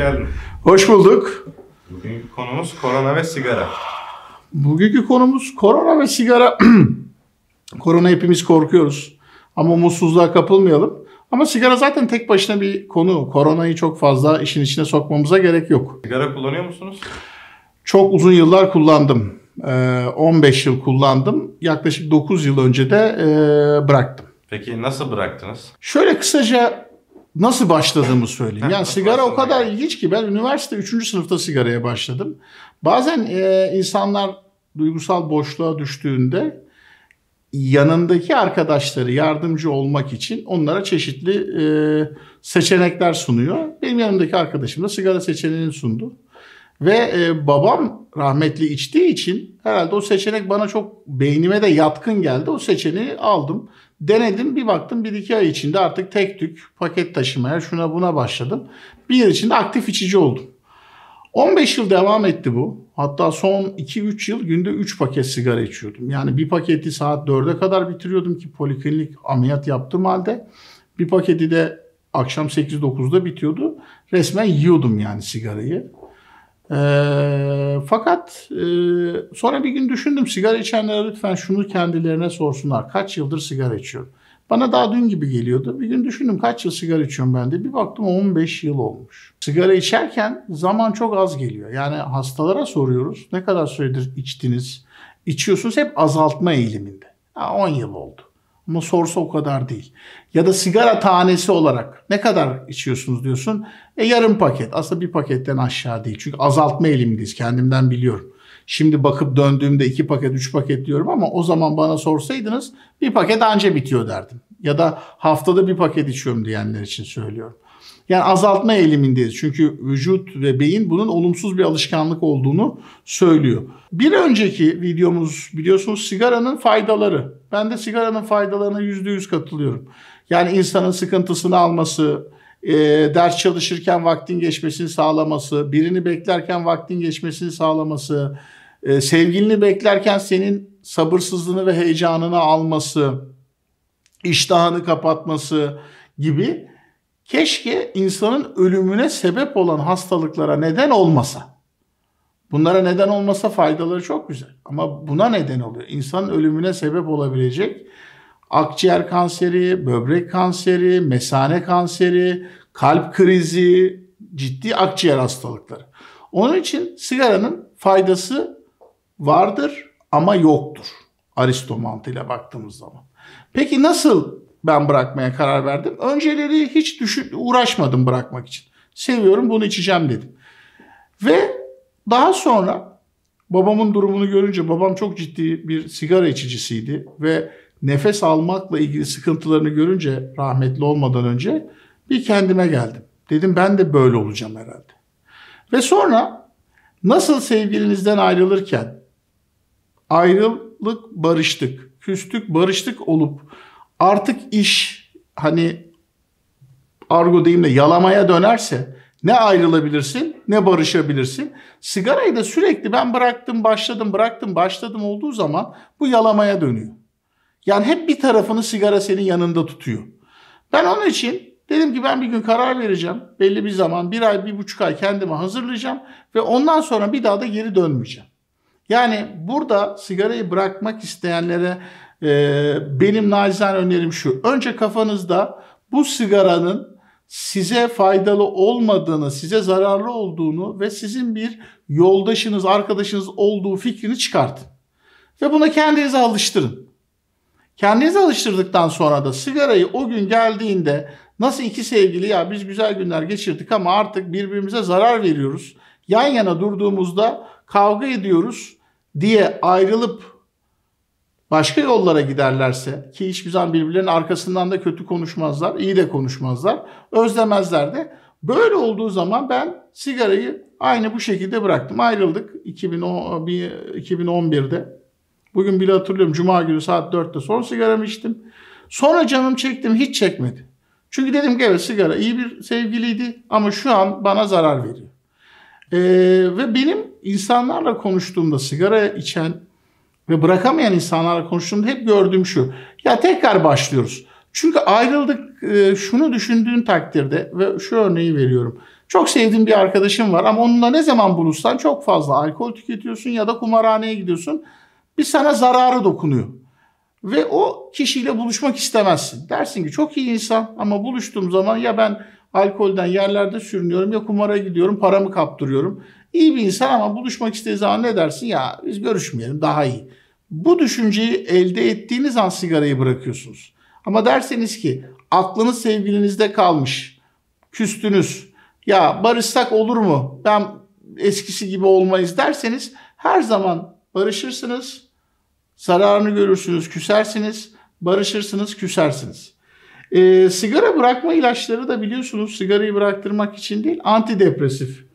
geldin. Hoş bulduk. Bugünkü konumuz korona ve sigara. Bugünkü konumuz korona ve sigara. korona hepimiz korkuyoruz. Ama umutsuzluğa kapılmayalım. Ama sigara zaten tek başına bir konu. Koronayı çok fazla işin içine sokmamıza gerek yok. Sigara kullanıyor musunuz? Çok uzun yıllar kullandım. 15 ee, yıl kullandım. Yaklaşık 9 yıl önce de e, bıraktım. Peki nasıl bıraktınız? Şöyle kısaca nasıl başladığımı söyleyeyim. Yani sigara o kadar ilginç ki ben üniversite 3. sınıfta sigaraya başladım. Bazen e, insanlar duygusal boşluğa düştüğünde yanındaki arkadaşları yardımcı olmak için onlara çeşitli e, seçenekler sunuyor. Benim yanımdaki arkadaşım da sigara seçeneğini sundu. Ve e, babam rahmetli içtiği için herhalde o seçenek bana çok beynime de yatkın geldi. O seçeneği aldım. Denedim bir baktım bir iki ay içinde artık tek tük paket taşımaya şuna buna başladım. Bir yıl içinde aktif içici oldum. 15 yıl devam etti bu. Hatta son 2-3 yıl günde 3 paket sigara içiyordum. Yani bir paketi saat 4'e kadar bitiriyordum ki poliklinik ameliyat yaptığım halde. Bir paketi de akşam 8-9'da bitiyordu. Resmen yiyordum yani sigarayı. E, fakat e, sonra bir gün düşündüm sigara içenlere lütfen şunu kendilerine sorsunlar. Kaç yıldır sigara içiyorum? Bana daha dün gibi geliyordu. Bir gün düşündüm kaç yıl sigara içiyorum ben de. Bir baktım 15 yıl olmuş. Sigara içerken zaman çok az geliyor. Yani hastalara soruyoruz ne kadar süredir içtiniz? İçiyorsunuz hep azaltma eğiliminde. Ha, 10 yıl oldu. Ama sorsa o kadar değil. Ya da sigara tanesi olarak ne kadar içiyorsunuz diyorsun. E yarım paket. Aslında bir paketten aşağı değil. Çünkü azaltma elimdeyiz. Kendimden biliyorum. Şimdi bakıp döndüğümde iki paket, üç paket diyorum ama o zaman bana sorsaydınız bir paket anca bitiyor derdim. Ya da haftada bir paket içiyorum diyenler için söylüyorum. Yani azaltma eğilimindeyiz. Çünkü vücut ve beyin bunun olumsuz bir alışkanlık olduğunu söylüyor. Bir önceki videomuz biliyorsunuz sigaranın faydaları. Ben de sigaranın faydalarına yüzde yüz katılıyorum. Yani insanın sıkıntısını alması, e, ders çalışırken vaktin geçmesini sağlaması, birini beklerken vaktin geçmesini sağlaması, e, sevgilini beklerken senin sabırsızlığını ve heyecanını alması, iştahını kapatması gibi keşke insanın ölümüne sebep olan hastalıklara neden olmasa. Bunlara neden olmasa faydaları çok güzel. Ama buna neden oluyor. İnsanın ölümüne sebep olabilecek akciğer kanseri, böbrek kanseri, mesane kanseri, kalp krizi, ciddi akciğer hastalıkları. Onun için sigaranın faydası vardır ama yoktur. Aristo mantığıyla baktığımız zaman. Peki nasıl ben bırakmaya karar verdim? Önceleri hiç düşün, uğraşmadım bırakmak için. Seviyorum bunu içeceğim dedim. Ve daha sonra babamın durumunu görünce babam çok ciddi bir sigara içicisiydi ve nefes almakla ilgili sıkıntılarını görünce rahmetli olmadan önce bir kendime geldim. Dedim ben de böyle olacağım herhalde. Ve sonra nasıl sevgilinizden ayrılırken ayrılık barıştık, küstük barıştık olup artık iş hani argo deyimle yalamaya dönerse ne ayrılabilirsin ne barışabilirsin. Sigarayı da sürekli ben bıraktım başladım bıraktım başladım olduğu zaman bu yalamaya dönüyor. Yani hep bir tarafını sigara senin yanında tutuyor. Ben onun için dedim ki ben bir gün karar vereceğim. Belli bir zaman bir ay bir buçuk ay kendimi hazırlayacağım. Ve ondan sonra bir daha da geri dönmeyeceğim. Yani burada sigarayı bırakmak isteyenlere e, benim nacizane önerim şu. Önce kafanızda bu sigaranın size faydalı olmadığını, size zararlı olduğunu ve sizin bir yoldaşınız, arkadaşınız olduğu fikrini çıkartın. Ve buna kendinize alıştırın. Kendinize alıştırdıktan sonra da sigarayı o gün geldiğinde nasıl iki sevgili ya biz güzel günler geçirdik ama artık birbirimize zarar veriyoruz. Yan yana durduğumuzda kavga ediyoruz diye ayrılıp başka yollara giderlerse ki hiçbir zaman birbirlerinin arkasından da kötü konuşmazlar, iyi de konuşmazlar, özlemezler de. Böyle olduğu zaman ben sigarayı aynı bu şekilde bıraktım. Ayrıldık 2011'de. Bugün bile hatırlıyorum cuma günü saat 4'te son sigaramı içtim. Sonra canım çektim hiç çekmedi. Çünkü dedim ki evet sigara iyi bir sevgiliydi ama şu an bana zarar veriyor. Ee, ve benim insanlarla konuştuğumda sigara içen ve bırakamayan insanlarla konuştuğumda hep gördüğüm şu. Ya tekrar başlıyoruz. Çünkü ayrıldık e, şunu düşündüğün takdirde ve şu örneği veriyorum. Çok sevdiğim bir arkadaşım var ama onunla ne zaman buluşsan çok fazla alkol tüketiyorsun ya da kumarhaneye gidiyorsun. Bir sana zararı dokunuyor. Ve o kişiyle buluşmak istemezsin. Dersin ki çok iyi insan ama buluştuğum zaman ya ben alkolden yerlerde sürünüyorum ya kumara gidiyorum paramı kaptırıyorum. İyi bir insan ama buluşmak istediği zaman ne dersin? Ya biz görüşmeyelim daha iyi. Bu düşünceyi elde ettiğiniz an sigarayı bırakıyorsunuz. Ama derseniz ki aklınız sevgilinizde kalmış. Küstünüz. Ya barışsak olur mu? Ben eskisi gibi olmayız derseniz her zaman barışırsınız. Zararını görürsünüz, küsersiniz. Barışırsınız, küsersiniz. E, sigara bırakma ilaçları da biliyorsunuz sigarayı bıraktırmak için değil antidepresif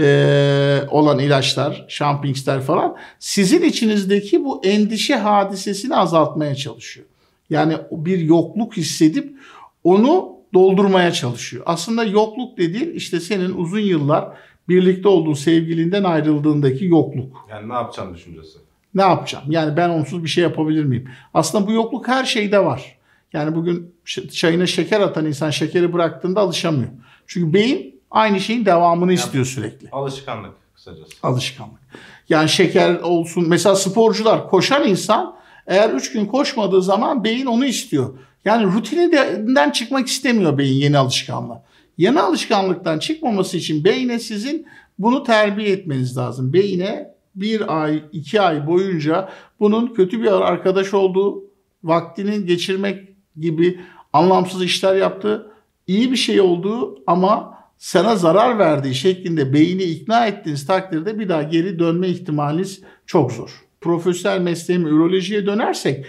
e, olan ilaçlar, şampingsler falan sizin içinizdeki bu endişe hadisesini azaltmaya çalışıyor. Yani bir yokluk hissedip onu doldurmaya çalışıyor. Aslında yokluk dediğin işte senin uzun yıllar birlikte olduğun sevgilinden ayrıldığındaki yokluk. Yani ne yapacağım düşüncesi. Ne yapacağım? Yani ben onsuz bir şey yapabilir miyim? Aslında bu yokluk her şeyde var. Yani bugün çayına şeker atan insan şekeri bıraktığında alışamıyor. Çünkü beyin aynı şeyin devamını yani, istiyor sürekli. Alışkanlık kısacası. Alışkanlık. Yani şeker olsun mesela sporcular koşan insan eğer 3 gün koşmadığı zaman beyin onu istiyor. Yani rutininden çıkmak istemiyor beyin yeni alışkanlığa. Yeni alışkanlıktan çıkmaması için beyine sizin bunu terbiye etmeniz lazım. Beyine bir ay, iki ay boyunca bunun kötü bir arkadaş olduğu, vaktini geçirmek gibi anlamsız işler yaptığı, iyi bir şey olduğu ama sana zarar verdiği şeklinde beyni ikna ettiğiniz takdirde bir daha geri dönme ihtimaliniz çok zor. Profesyonel mesleğim ürolojiye dönersek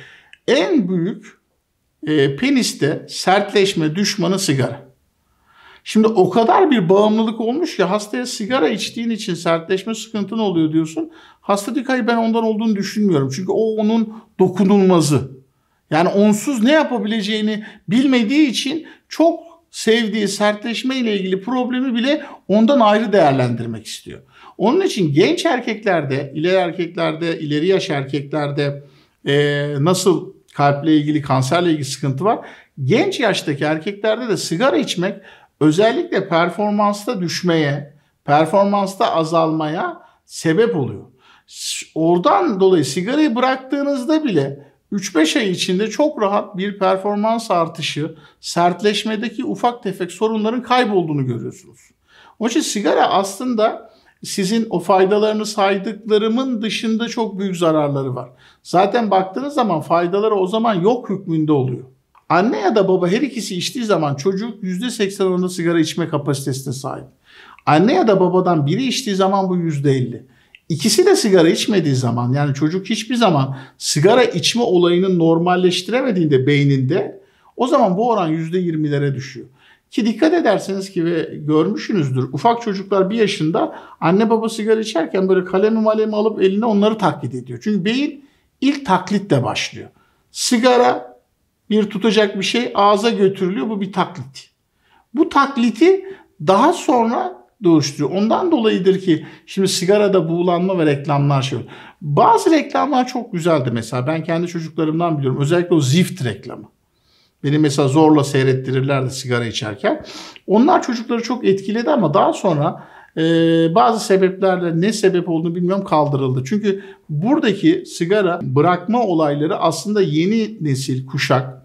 en büyük e, peniste sertleşme düşmanı sigara. Şimdi o kadar bir bağımlılık olmuş ki hastaya sigara içtiğin için sertleşme sıkıntın oluyor diyorsun. Hasta diyor hayır ben ondan olduğunu düşünmüyorum. Çünkü o onun dokunulmazı. Yani onsuz ne yapabileceğini bilmediği için çok sevdiği sertleşme ile ilgili problemi bile ondan ayrı değerlendirmek istiyor. Onun için genç erkeklerde, ileri erkeklerde, ileri yaş erkeklerde e, nasıl kalple ilgili, kanserle ilgili sıkıntı var. Genç yaştaki erkeklerde de sigara içmek özellikle performansta düşmeye, performansta azalmaya sebep oluyor. Oradan dolayı sigarayı bıraktığınızda bile 3-5 ay içinde çok rahat bir performans artışı, sertleşmedeki ufak tefek sorunların kaybolduğunu görüyorsunuz. Onun için sigara aslında sizin o faydalarını saydıklarımın dışında çok büyük zararları var. Zaten baktığınız zaman faydaları o zaman yok hükmünde oluyor. Anne ya da baba her ikisi içtiği zaman çocuk %80 oranında sigara içme kapasitesine sahip. Anne ya da babadan biri içtiği zaman bu %50. İkisi de sigara içmediği zaman yani çocuk hiçbir zaman sigara içme olayını normalleştiremediğinde beyninde o zaman bu oran %20'lere düşüyor. Ki dikkat ederseniz ki ve görmüşsünüzdür ufak çocuklar bir yaşında anne baba sigara içerken böyle kalemi malemi alıp eline onları taklit ediyor. Çünkü beyin ilk taklitle başlıyor. Sigara bir tutacak bir şey ağza götürülüyor bu bir taklit. Bu takliti daha sonra doğuşturuyor. Ondan dolayıdır ki şimdi sigarada buğulanma ve reklamlar şey Bazı reklamlar çok güzeldi mesela. Ben kendi çocuklarımdan biliyorum. Özellikle o zift reklamı. Beni mesela zorla seyrettirirlerdi sigara içerken. Onlar çocukları çok etkiledi ama daha sonra e, bazı sebeplerle ne sebep olduğunu bilmiyorum kaldırıldı. Çünkü buradaki sigara bırakma olayları aslında yeni nesil kuşak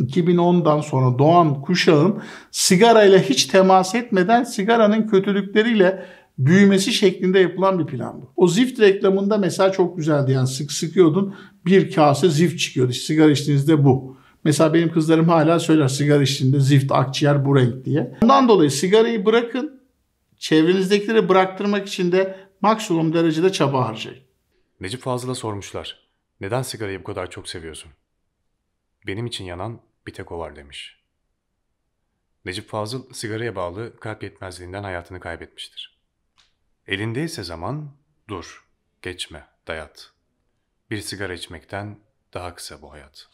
2010'dan sonra doğan kuşağın sigarayla hiç temas etmeden sigaranın kötülükleriyle büyümesi şeklinde yapılan bir plan bu. O zift reklamında mesela çok güzeldi yani sık sıkıyordun bir kase zift çıkıyordu. Sigara içtiğinizde bu. Mesela benim kızlarım hala söyler sigara içtiğinde zift akciğer bu renk diye. Bundan dolayı sigarayı bırakın. Çevrenizdekileri bıraktırmak için de maksimum derecede çaba harcayın. Necip Fazıl'a sormuşlar. Neden sigarayı bu kadar çok seviyorsun? Benim için yanan bir tek o var demiş. Necip Fazıl sigaraya bağlı kalp yetmezliğinden hayatını kaybetmiştir. Elindeyse zaman dur, geçme, dayat. Bir sigara içmekten daha kısa bu hayat.''